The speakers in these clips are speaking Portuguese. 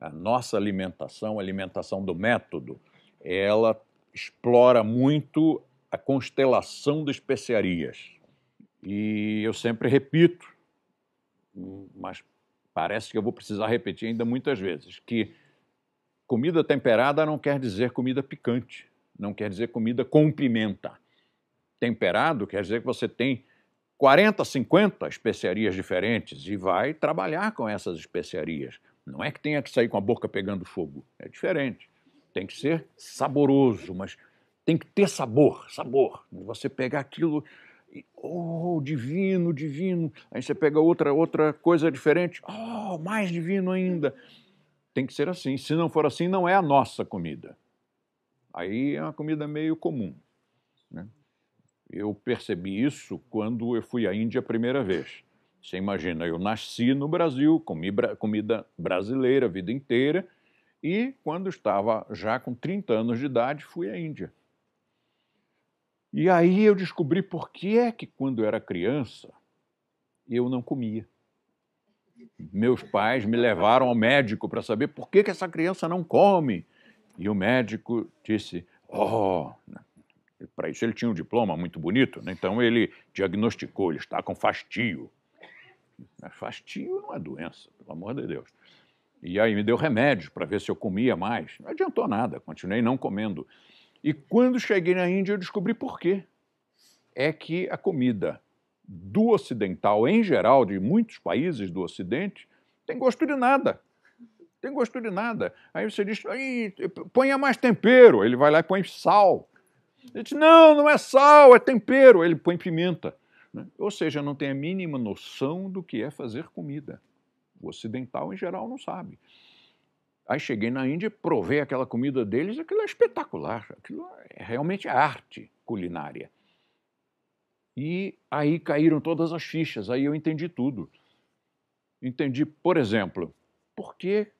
a nossa alimentação, a alimentação do método, ela explora muito a constelação de especiarias. E eu sempre repito, mas parece que eu vou precisar repetir ainda muitas vezes, que comida temperada não quer dizer comida picante, não quer dizer comida com pimenta. Temperado quer dizer que você tem 40, 50 especiarias diferentes e vai trabalhar com essas especiarias. Não é que tenha que sair com a boca pegando fogo, é diferente. Tem que ser saboroso, mas tem que ter sabor, sabor. Você pegar aquilo e, oh, divino, divino. Aí você pega outra outra coisa diferente, oh, mais divino ainda. Tem que ser assim. Se não for assim, não é a nossa comida. Aí é uma comida meio comum. Né? Eu percebi isso quando eu fui à Índia a primeira vez. Você imagina, eu nasci no Brasil, comi bra comida brasileira a vida inteira, e quando estava já com 30 anos de idade, fui à Índia. E aí eu descobri por que é que quando eu era criança eu não comia. Meus pais me levaram ao médico para saber por que, que essa criança não come. E o médico disse: Oh, para isso ele tinha um diploma muito bonito, né? então ele diagnosticou, ele está com fastio. Né, Fastio não é doença, pelo amor de Deus. E aí me deu remédio para ver se eu comia mais. Não adiantou nada, continuei não comendo. E quando cheguei na Índia, eu descobri por quê. É que a comida do ocidental, em geral, de muitos países do ocidente, tem gosto de nada. Tem gosto de nada. Aí você diz, ponha mais tempero. Ele vai lá e põe sal. Ele diz, não, não é sal, é tempero. Ele põe pimenta. Né? Ou seja, não tem a mínima noção do que é fazer comida. O ocidental, em geral, não sabe. Aí cheguei na Índia, provei aquela comida deles, aquilo é espetacular, aquilo é realmente arte culinária. E aí caíram todas as fichas, aí eu entendi tudo. Entendi, por exemplo, por que,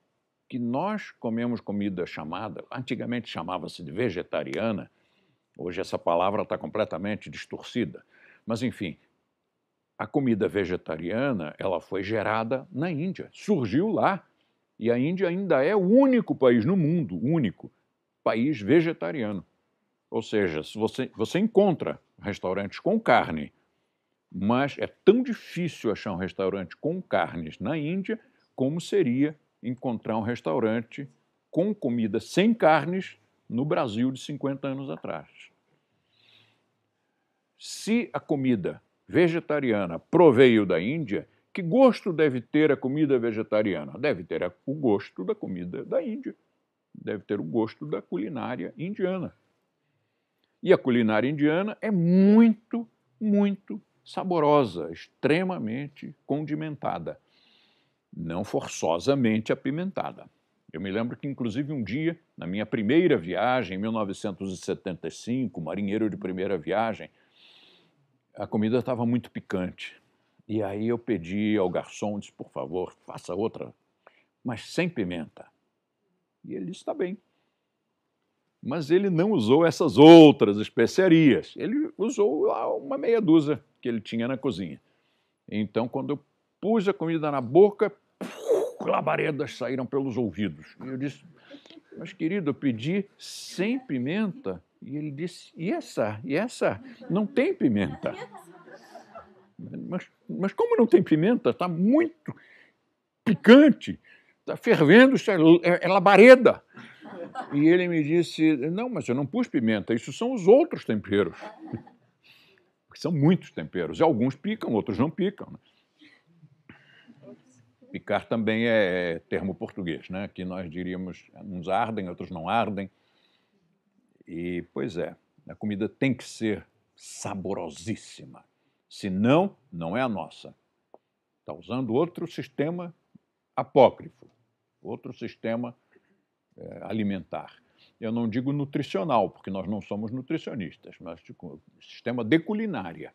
que nós comemos comida chamada, antigamente chamava-se de vegetariana, hoje essa palavra está completamente distorcida, mas, enfim, a comida vegetariana ela foi gerada na Índia, surgiu lá. E a Índia ainda é o único país no mundo, único, país vegetariano. Ou seja, você, você encontra restaurantes com carne, mas é tão difícil achar um restaurante com carnes na Índia como seria encontrar um restaurante com comida sem carnes no Brasil de 50 anos atrás. Se a comida vegetariana proveio da Índia, que gosto deve ter a comida vegetariana? Deve ter o gosto da comida da Índia. Deve ter o gosto da culinária indiana. E a culinária indiana é muito, muito saborosa, extremamente condimentada, não forçosamente apimentada. Eu me lembro que, inclusive, um dia, na minha primeira viagem, em 1975, marinheiro de primeira viagem, a comida estava muito picante. E aí eu pedi ao garçom, disse, por favor, faça outra, mas sem pimenta. E ele disse, está bem. Mas ele não usou essas outras especiarias. Ele usou uma meia dúzia que ele tinha na cozinha. Então, quando eu pus a comida na boca, puf, labaredas saíram pelos ouvidos. E eu disse, mas querido, eu pedi sem pimenta. E ele disse: E essa? E essa? Não tem pimenta. Mas, mas como não tem pimenta? Está muito picante, está fervendo, é, é, é labareda. E ele me disse: Não, mas eu não pus pimenta, isso são os outros temperos. Porque são muitos temperos. E alguns picam, outros não picam. Né? Picar também é, é termo português, né? que nós diríamos: uns ardem, outros não ardem. E, pois é, a comida tem que ser saborosíssima. Senão, não é a nossa. Está usando outro sistema apócrifo, outro sistema é, alimentar. Eu não digo nutricional, porque nós não somos nutricionistas, mas tipo, sistema de culinária.